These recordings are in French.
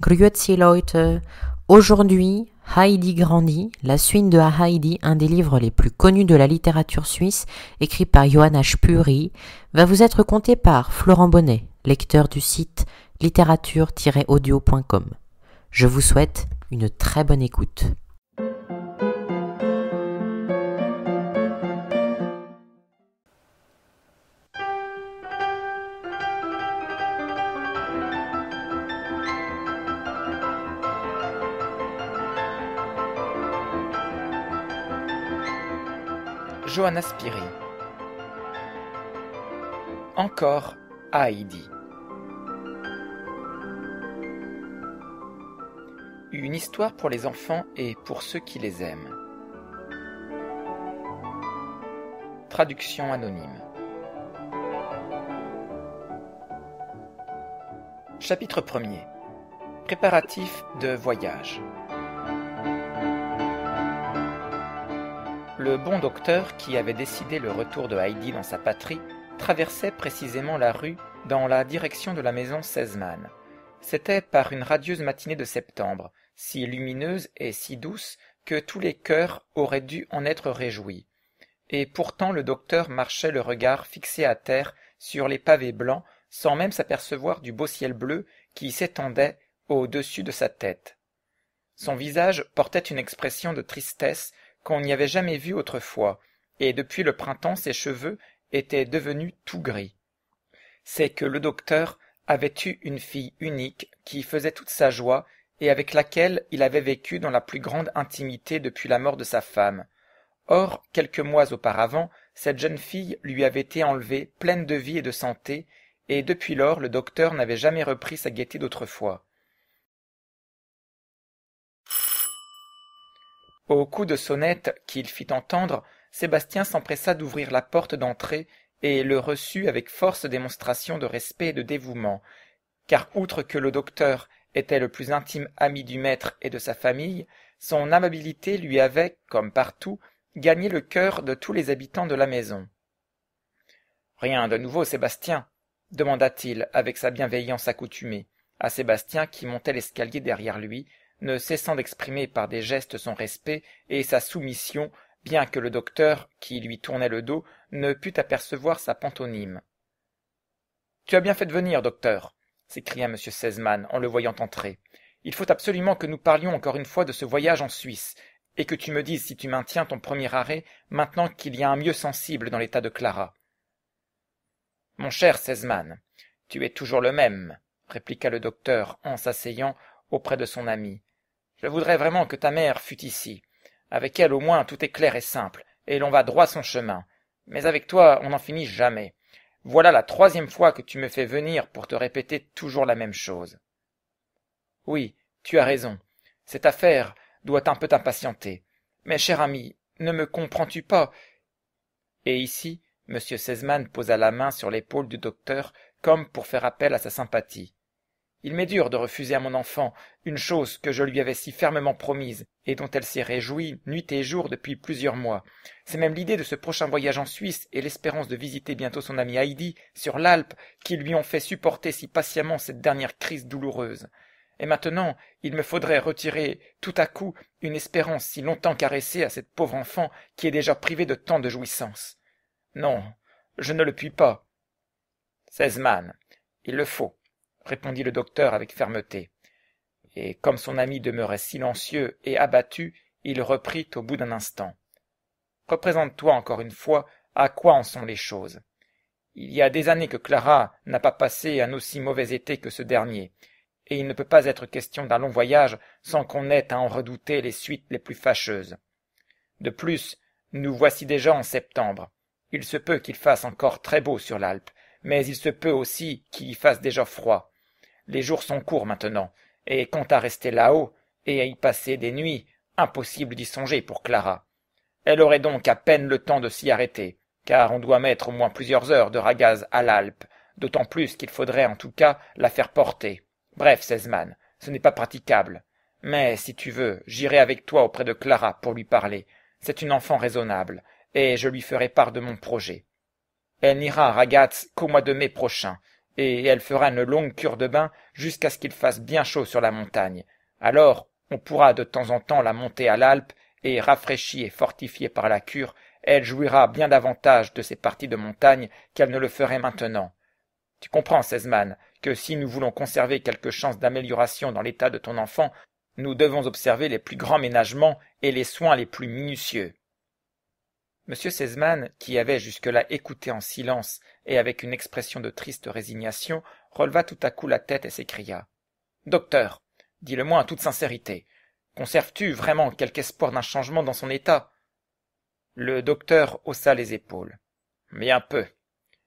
Grüezi Leute. Aujourd'hui, Heidi Grandi, la suite de Heidi, un des livres les plus connus de la littérature suisse, écrit par Johanna H. va vous être conté par Florent Bonnet, lecteur du site littérature-audio.com. Je vous souhaite une très bonne écoute. Johanna Spiri. Encore Heidi. Une histoire pour les enfants et pour ceux qui les aiment. Traduction anonyme. Chapitre 1er. Préparatifs de voyage. le bon docteur qui avait décidé le retour de Heidi dans sa patrie traversait précisément la rue dans la direction de la maison Sesemann C'était par une radieuse matinée de septembre, si lumineuse et si douce que tous les cœurs auraient dû en être réjouis. Et pourtant le docteur marchait le regard fixé à terre sur les pavés blancs sans même s'apercevoir du beau ciel bleu qui s'étendait au-dessus de sa tête. Son visage portait une expression de tristesse qu'on n'y avait jamais vu autrefois et depuis le printemps ses cheveux étaient devenus tout gris c'est que le docteur avait eu une fille unique qui faisait toute sa joie et avec laquelle il avait vécu dans la plus grande intimité depuis la mort de sa femme or quelques mois auparavant cette jeune fille lui avait été enlevée pleine de vie et de santé et depuis lors le docteur n'avait jamais repris sa gaieté d'autrefois au coup de sonnette qu'il fit entendre sébastien s'empressa d'ouvrir la porte d'entrée et le reçut avec force démonstration de respect et de dévouement car outre que le docteur était le plus intime ami du maître et de sa famille son amabilité lui avait comme partout gagné le cœur de tous les habitants de la maison rien de nouveau sébastien demanda-t-il avec sa bienveillance accoutumée à sébastien qui montait l'escalier derrière lui ne cessant d'exprimer par des gestes son respect et sa soumission bien que le docteur qui lui tournait le dos ne pût apercevoir sa pantomime tu as bien fait de venir docteur s'écria m Sesemann en le voyant entrer il faut absolument que nous parlions encore une fois de ce voyage en suisse et que tu me dises si tu maintiens ton premier arrêt maintenant qu'il y a un mieux sensible dans l'état de clara mon cher Sesman, tu es toujours le même répliqua le docteur en s'asseyant auprès de son ami je voudrais vraiment que ta mère fût ici. Avec elle, au moins, tout est clair et simple, et l'on va droit son chemin. Mais avec toi, on n'en finit jamais. Voilà la troisième fois que tu me fais venir pour te répéter toujours la même chose. Oui, tu as raison. Cette affaire doit un peu t'impatienter. Mais cher ami, ne me comprends-tu pas Et ici, M. Sesemann posa la main sur l'épaule du docteur comme pour faire appel à sa sympathie il m'est dur de refuser à mon enfant une chose que je lui avais si fermement promise et dont elle s'est réjouie nuit et jour depuis plusieurs mois c'est même l'idée de ce prochain voyage en suisse et l'espérance de visiter bientôt son ami heidi sur l'alpe qui lui ont fait supporter si patiemment cette dernière crise douloureuse et maintenant il me faudrait retirer tout à coup une espérance si longtemps caressée à cette pauvre enfant qui est déjà privée de tant de jouissances non je ne le puis pas seize il le faut répondit le docteur avec fermeté. Et comme son ami demeurait silencieux et abattu, il reprit au bout d'un instant. Représente-toi encore une fois à quoi en sont les choses. Il y a des années que Clara n'a pas passé un aussi mauvais été que ce dernier, et il ne peut pas être question d'un long voyage sans qu'on ait à en redouter les suites les plus fâcheuses. De plus, nous voici déjà en septembre. Il se peut qu'il fasse encore très beau sur l'Alpe, mais il se peut aussi qu'il y fasse déjà froid les jours sont courts maintenant, et quant à rester là-haut, et à y passer des nuits, impossible d'y songer pour Clara. Elle aurait donc à peine le temps de s'y arrêter, car on doit mettre au moins plusieurs heures de ragaz à l'Alpe, d'autant plus qu'il faudrait en tout cas la faire porter. Bref, Sesman, ce n'est pas praticable. Mais, si tu veux, j'irai avec toi auprès de Clara pour lui parler. C'est une enfant raisonnable, et je lui ferai part de mon projet. Elle n'ira à Ragaz qu'au mois de mai prochain, et elle fera une longue cure de bain jusqu'à ce qu'il fasse bien chaud sur la montagne. Alors, on pourra de temps en temps la monter à l'Alpe, et rafraîchie et fortifiée par la cure, elle jouira bien davantage de ces parties de montagne qu'elle ne le ferait maintenant. Tu comprends, Sesman, que si nous voulons conserver quelque chance d'amélioration dans l'état de ton enfant, nous devons observer les plus grands ménagements et les soins les plus minutieux m Sesman, qui avait jusque-là écouté en silence et avec une expression de triste résignation releva tout à coup la tête et s'écria docteur dis-le-moi en toute sincérité conserves tu vraiment quelque espoir d'un changement dans son état le docteur haussa les épaules bien peu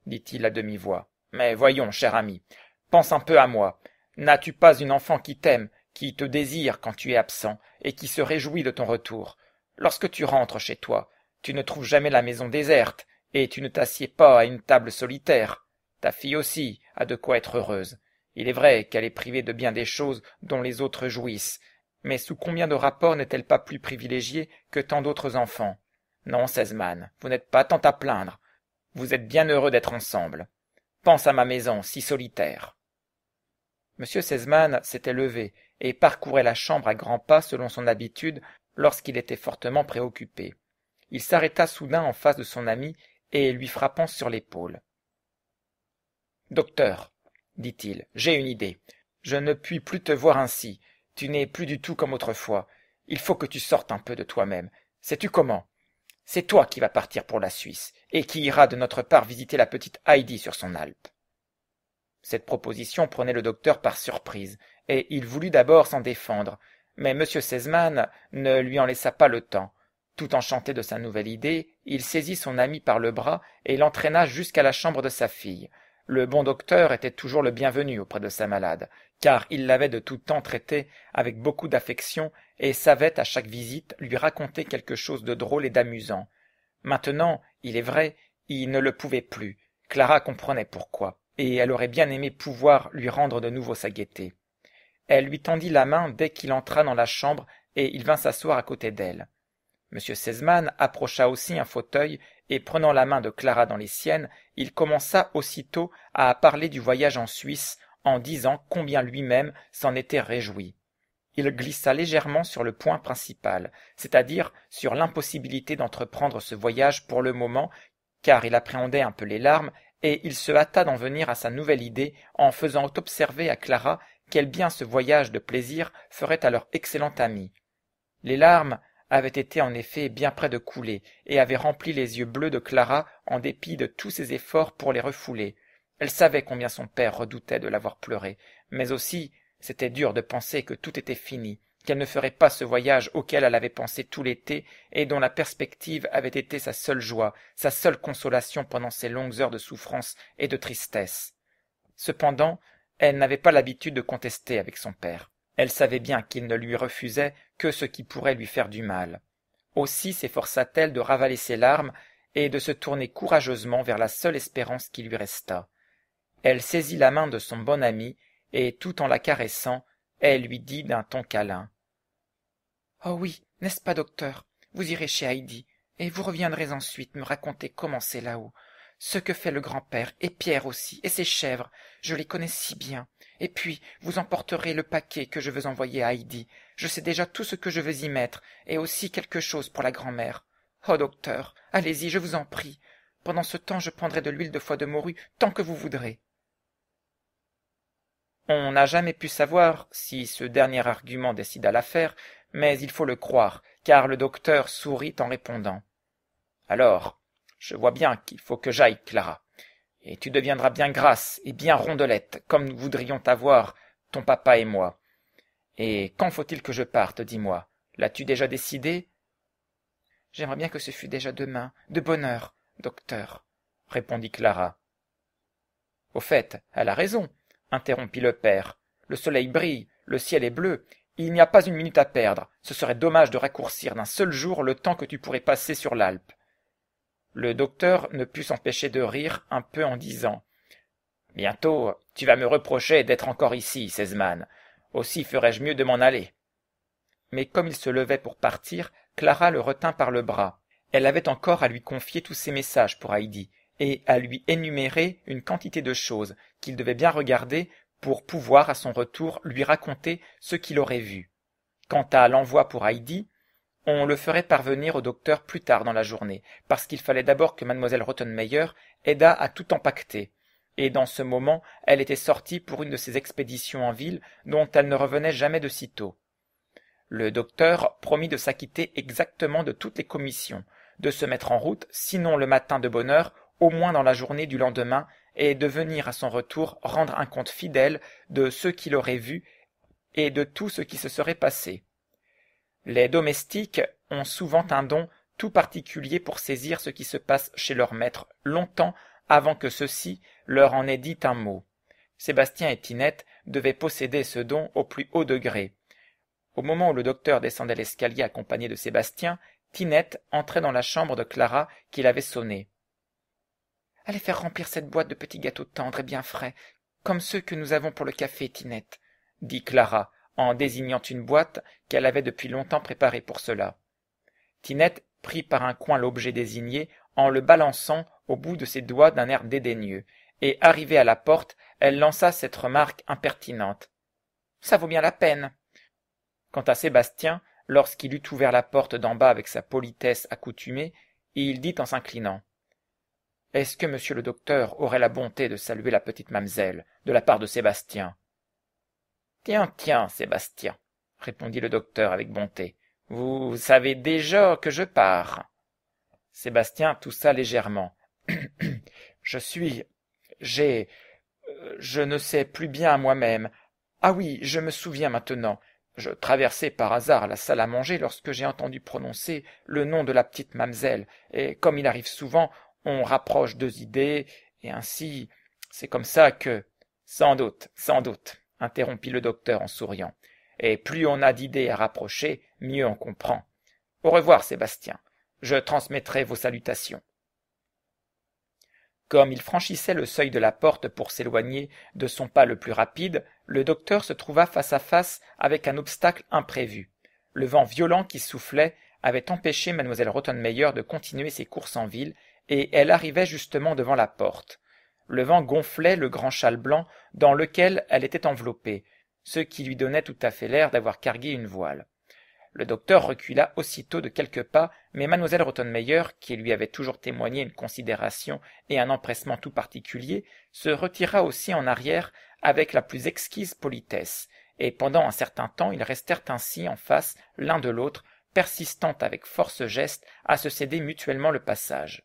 dit-il à demi-voix mais voyons cher ami pense un peu à moi n'as-tu pas une enfant qui t'aime qui te désire quand tu es absent et qui se réjouit de ton retour lorsque tu rentres chez toi tu ne trouves jamais la maison déserte, et tu ne t'assieds pas à une table solitaire. Ta fille aussi a de quoi être heureuse. Il est vrai qu'elle est privée de bien des choses dont les autres jouissent, mais sous combien de rapports n'est-elle pas plus privilégiée que tant d'autres enfants Non, Sezman, vous n'êtes pas tant à plaindre. Vous êtes bien heureux d'être ensemble. Pense à ma maison, si solitaire. M. Sezman s'était levé et parcourait la chambre à grands pas selon son habitude lorsqu'il était fortement préoccupé il s'arrêta soudain en face de son ami et lui frappant sur l'épaule docteur dit-il j'ai une idée je ne puis plus te voir ainsi tu n'es plus du tout comme autrefois il faut que tu sortes un peu de toi-même sais-tu comment c'est toi qui vas partir pour la Suisse et qui iras de notre part visiter la petite Heidi sur son Alpe. Cette proposition prenait le docteur par surprise, et il voulut d'abord s'en défendre, mais M. Sesemann ne lui en laissa pas le temps. Tout enchanté de sa nouvelle idée, il saisit son ami par le bras et l'entraîna jusqu'à la chambre de sa fille. Le bon docteur était toujours le bienvenu auprès de sa malade, car il l'avait de tout temps traitée avec beaucoup d'affection et savait à chaque visite lui raconter quelque chose de drôle et d'amusant. Maintenant, il est vrai, il ne le pouvait plus. Clara comprenait pourquoi, et elle aurait bien aimé pouvoir lui rendre de nouveau sa gaieté. Elle lui tendit la main dès qu'il entra dans la chambre, et il vint s'asseoir à côté d'elle m Sesman approcha aussi un fauteuil et prenant la main de clara dans les siennes il commença aussitôt à parler du voyage en suisse en disant combien lui-même s'en était réjoui il glissa légèrement sur le point principal c'est-à-dire sur l'impossibilité d'entreprendre ce voyage pour le moment car il appréhendait un peu les larmes et il se hâta d'en venir à sa nouvelle idée en faisant observer à clara quel bien ce voyage de plaisir ferait à leur excellente amie les larmes avait été en effet bien près de couler, et avait rempli les yeux bleus de Clara en dépit de tous ses efforts pour les refouler. Elle savait combien son père redoutait de l'avoir pleuré, mais aussi c'était dur de penser que tout était fini, qu'elle ne ferait pas ce voyage auquel elle avait pensé tout l'été et dont la perspective avait été sa seule joie, sa seule consolation pendant ces longues heures de souffrance et de tristesse. Cependant, elle n'avait pas l'habitude de contester avec son père elle savait bien qu'il ne lui refusait que ce qui pourrait lui faire du mal aussi sefforça t elle de ravaler ses larmes et de se tourner courageusement vers la seule espérance qui lui resta. elle saisit la main de son bon ami et tout en la caressant elle lui dit d'un ton câlin oh oui n'est-ce pas docteur vous irez chez heidi et vous reviendrez ensuite me raconter comment c'est là-haut ce que fait le grand-père et pierre aussi et ses chèvres je les connais si bien et puis vous emporterez le paquet que je veux envoyer à Heidi. Je sais déjà tout ce que je veux y mettre, et aussi quelque chose pour la grand'mère. Oh, docteur, allez-y, je vous en prie. Pendant ce temps, je prendrai de l'huile de foie de morue tant que vous voudrez. On n'a jamais pu savoir si ce dernier argument décida l'affaire, mais il faut le croire, car le docteur sourit en répondant. Alors, je vois bien qu'il faut que j'aille, Clara et tu deviendras bien grasse et bien rondelette, comme nous voudrions t'avoir, ton papa et moi. Et quand faut-il que je parte, dis-moi L'as-tu déjà décidé J'aimerais bien que ce fût déjà demain, de bonne heure, docteur, répondit Clara. Au fait, elle a raison, interrompit le père. Le soleil brille, le ciel est bleu, il n'y a pas une minute à perdre. Ce serait dommage de raccourcir d'un seul jour le temps que tu pourrais passer sur l'Alpe. Le docteur ne put s'empêcher de rire un peu en disant Bientôt, tu vas me reprocher d'être encore ici, Sesman. Aussi ferais-je mieux de m'en aller. Mais comme il se levait pour partir, Clara le retint par le bras. Elle avait encore à lui confier tous ses messages pour Heidi, et à lui énumérer une quantité de choses qu'il devait bien regarder pour pouvoir à son retour lui raconter ce qu'il aurait vu. Quant à l'envoi pour Heidi, on le ferait parvenir au docteur plus tard dans la journée, parce qu'il fallait d'abord que mademoiselle Rottenmeier aidât à tout empaqueter. Et dans ce moment, elle était sortie pour une de ces expéditions en ville dont elle ne revenait jamais de sitôt. Le docteur promit de s'acquitter exactement de toutes les commissions, de se mettre en route, sinon le matin de bonne heure, au moins dans la journée du lendemain, et de venir à son retour rendre un compte fidèle de ce qu'il aurait vu et de tout ce qui se serait passé. Les domestiques ont souvent un don tout particulier pour saisir ce qui se passe chez leur maître longtemps avant que ceux-ci leur en aient dit un mot. Sébastien et Tinette devaient posséder ce don au plus haut degré. Au moment où le docteur descendait l'escalier accompagné de Sébastien, Tinette entrait dans la chambre de Clara qu'il avait sonnée. Allez faire remplir cette boîte de petits gâteaux tendres et bien frais, comme ceux que nous avons pour le café, Tinette, dit Clara en désignant une boîte qu'elle avait depuis longtemps préparée pour cela. Tinette prit par un coin l'objet désigné en le balançant au bout de ses doigts d'un air dédaigneux, et arrivée à la porte, elle lança cette remarque impertinente. Ça vaut bien la peine. Quant à Sébastien, lorsqu'il eut ouvert la porte d'en bas avec sa politesse accoutumée, il dit en s'inclinant. Est-ce que monsieur le docteur aurait la bonté de saluer la petite mamselle, de la part de Sébastien Tiens, tiens, Sébastien, répondit le docteur avec bonté, vous savez déjà que je pars. Sébastien toussa légèrement. je suis j'ai euh, je ne sais plus bien moi-même. Ah oui, je me souviens maintenant. Je traversais par hasard la salle à manger lorsque j'ai entendu prononcer le nom de la petite mamselle, et comme il arrive souvent, on rapproche deux idées, et ainsi c'est comme ça que sans doute, sans doute interrompit le docteur en souriant, et plus on a d'idées à rapprocher, mieux on comprend. Au revoir, Sébastien. Je transmettrai vos salutations. Comme il franchissait le seuil de la porte pour s'éloigner de son pas le plus rapide, le docteur se trouva face à face avec un obstacle imprévu. Le vent violent qui soufflait avait empêché Mlle Rottenmeier de continuer ses courses en ville, et elle arrivait justement devant la porte le vent gonflait le grand châle blanc dans lequel elle était enveloppée, ce qui lui donnait tout à fait l'air d'avoir cargué une voile. Le docteur recula aussitôt de quelques pas, mais mademoiselle Rottenmeier, qui lui avait toujours témoigné une considération et un empressement tout particulier, se retira aussi en arrière avec la plus exquise politesse, et pendant un certain temps ils restèrent ainsi en face l'un de l'autre, persistant avec force gestes à se céder mutuellement le passage.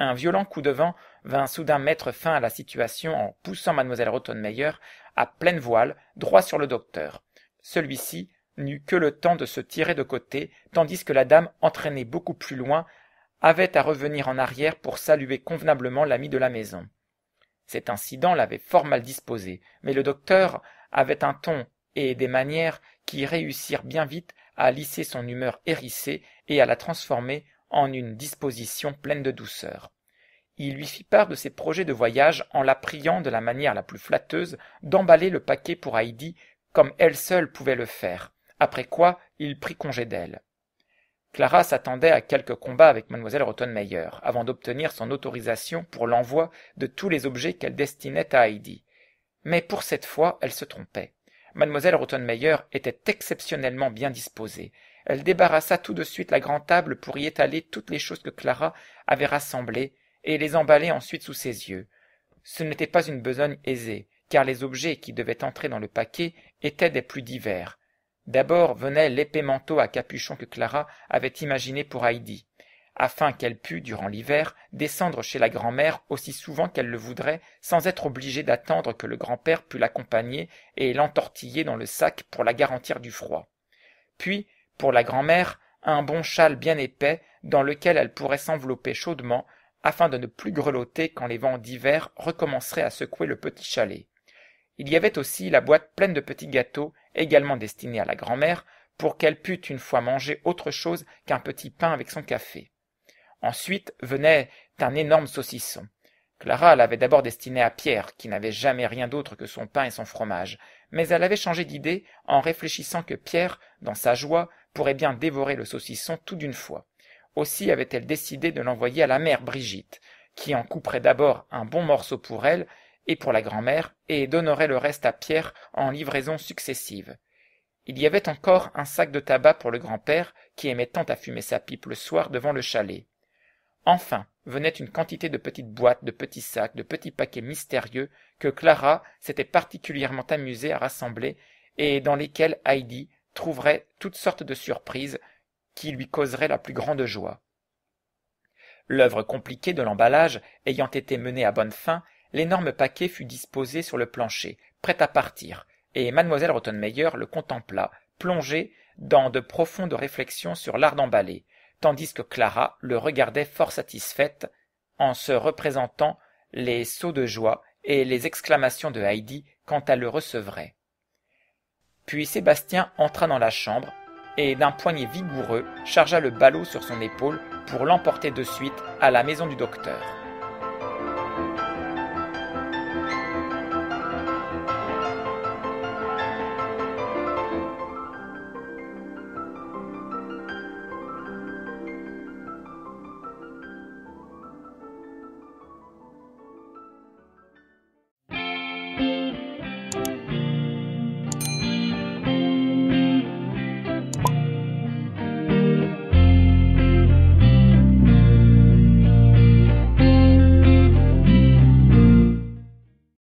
Un violent coup de vent vint soudain mettre fin à la situation en poussant mademoiselle Rottenmeier à pleine voile droit sur le docteur. Celui-ci n'eut que le temps de se tirer de côté, tandis que la dame, entraînée beaucoup plus loin, avait à revenir en arrière pour saluer convenablement l'ami de la maison. Cet incident l'avait fort mal disposé, mais le docteur avait un ton et des manières qui réussirent bien vite à lisser son humeur hérissée et à la transformer en une disposition pleine de douceur il lui fit part de ses projets de voyage en la priant de la manière la plus flatteuse d'emballer le paquet pour heidi comme elle seule pouvait le faire après quoi il prit congé d'elle clara s'attendait à quelques combats avec mlle rottenmeier avant d'obtenir son autorisation pour l'envoi de tous les objets qu'elle destinait à heidi mais pour cette fois elle se trompait mlle rottenmeier était exceptionnellement bien disposée elle débarrassa tout de suite la grande table pour y étaler toutes les choses que clara avait rassemblées et les emballer ensuite sous ses yeux ce n'était pas une besogne aisée car les objets qui devaient entrer dans le paquet étaient des plus divers d'abord venait l'épais manteau à capuchon que clara avait imaginé pour heidi afin qu'elle pût durant l'hiver descendre chez la grand'mère aussi souvent qu'elle le voudrait sans être obligée d'attendre que le grand-père pût l'accompagner et l'entortiller dans le sac pour la garantir du froid puis pour la grand'mère, un bon châle bien épais dans lequel elle pourrait s'envelopper chaudement afin de ne plus grelotter quand les vents d'hiver recommenceraient à secouer le petit chalet. Il y avait aussi la boîte pleine de petits gâteaux, également destinés à la grand'mère, pour qu'elle pût une fois manger autre chose qu'un petit pain avec son café. Ensuite venait un énorme saucisson. Clara l'avait d'abord destiné à Pierre, qui n'avait jamais rien d'autre que son pain et son fromage, mais elle avait changé d'idée en réfléchissant que Pierre, dans sa joie, pourrait bien dévorer le saucisson tout d'une fois. Aussi avait-elle décidé de l'envoyer à la mère Brigitte, qui en couperait d'abord un bon morceau pour elle et pour la grand'mère, et donnerait le reste à Pierre en livraison successive. Il y avait encore un sac de tabac pour le grand-père, qui aimait tant à fumer sa pipe le soir devant le chalet. Enfin, venait une quantité de petites boîtes, de petits sacs, de petits paquets mystérieux que Clara s'était particulièrement amusée à rassembler et dans lesquels Heidi, trouverait toutes sortes de surprises qui lui causeraient la plus grande joie. L'œuvre compliquée de l'emballage ayant été menée à bonne fin, l'énorme paquet fut disposé sur le plancher, prêt à partir, et mademoiselle Rottenmeier le contempla, plongée dans de profondes réflexions sur l'art d'emballer, tandis que Clara le regardait fort satisfaite, en se représentant les sauts de joie et les exclamations de Heidi quand elle le recevrait. Puis Sébastien entra dans la chambre et d'un poignet vigoureux chargea le ballot sur son épaule pour l'emporter de suite à la maison du docteur.